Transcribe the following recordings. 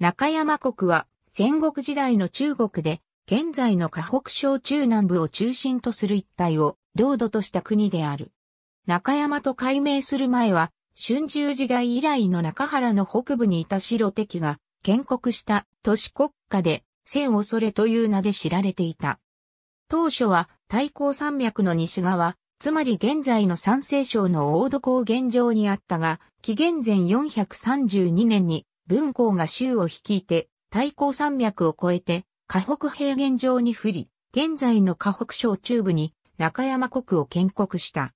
中山国は戦国時代の中国で現在の河北省中南部を中心とする一帯を領土とした国である。中山と改名する前は春秋時代以来の中原の北部にいた白敵が建国した都市国家で千恐れという名で知られていた。当初は太行山脈の西側、つまり現在の山西省の大戸高原上にあったが、紀元前432年に文校が州を率いて、太行山脈を越えて、河北平原上に降り、現在の河北省中部に中山国を建国した。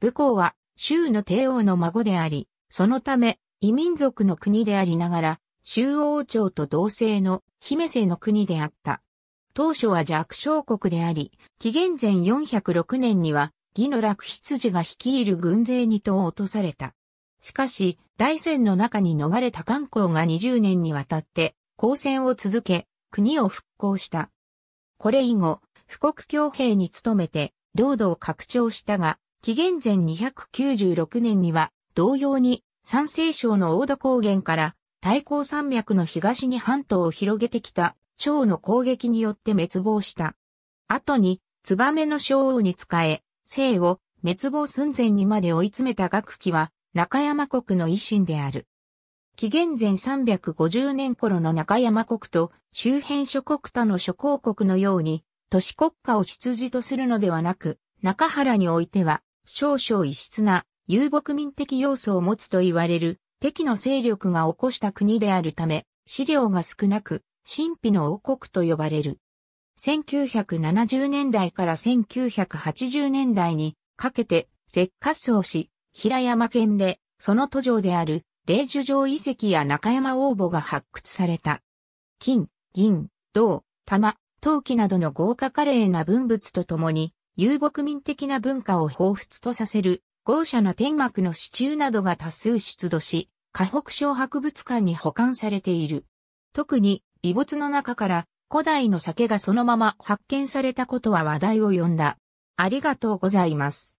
武校は州の帝王の孫であり、そのため異民族の国でありながら、州王朝と同姓の姫姓の国であった。当初は弱小国であり、紀元前406年には、義の落羊が率いる軍勢にと落とされた。しかし、大戦の中に逃れた観光が20年にわたって、抗戦を続け、国を復興した。これ以後、富国強兵に努めて、領土を拡張したが、紀元前296年には、同様に、山西省の大田高原から、太行山脈の東に半島を広げてきた、趙の攻撃によって滅亡した。後に、燕の将王に仕え、姓を滅亡寸前にまで追い詰めた学期は、中山国の維新である。紀元前350年頃の中山国と周辺諸国他の諸公国のように都市国家を羊とするのではなく、中原においては少々異質な遊牧民的要素を持つと言われる敵の勢力が起こした国であるため、資料が少なく、神秘の王国と呼ばれる。1970年代から1980年代にかけて石化層し、平山県で、その途上である、霊樹城遺跡や中山応募が発掘された。金、銀、銅、玉、陶器などの豪華華麗な文物とともに、遊牧民的な文化を彷彿とさせる、豪奢な天幕の支柱などが多数出土し、河北省博物館に保管されている。特に、遺物の中から古代の酒がそのまま発見されたことは話題を呼んだ。ありがとうございます。